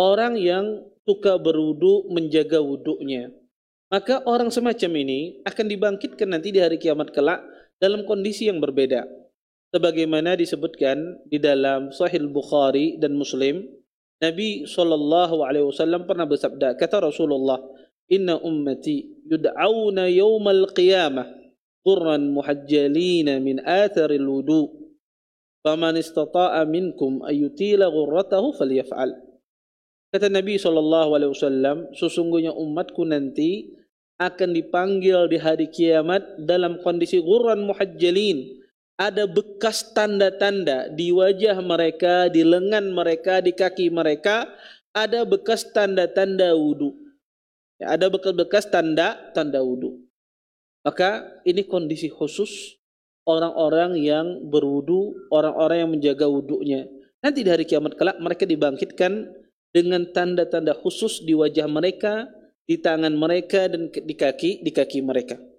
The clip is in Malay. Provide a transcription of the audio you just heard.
orang yang suka berwudu menjaga wudunya. Maka orang semacam ini akan dibangkitkan nanti di hari kiamat kelak dalam kondisi yang berbeda. Sebagaimana disebutkan di dalam Sahih Bukhari dan Muslim, Nabi SAW pernah bersabda, kata Rasulullah, Inna ummati yud'auna yawmal qiyamah qurran muhajjalina min atharil wudu' faman istata'a minkum ayutila ghurratahu falyaf'al. Kata Nabi SAW, sesungguhnya umatku nanti akan dipanggil di hari kiamat dalam kondisi gurran muhajjalin. Ada bekas tanda-tanda di wajah mereka, di lengan mereka, di kaki mereka. Ada bekas tanda-tanda wudhu. Ya, ada bekas-bekas tanda, tanda wudhu. Maka ini kondisi khusus orang-orang yang berwudu, orang-orang yang menjaga wudhunya. Nanti di hari kiamat kelak mereka dibangkitkan dengan tanda-tanda khusus di wajah mereka, di tangan mereka dan di kaki di kaki mereka.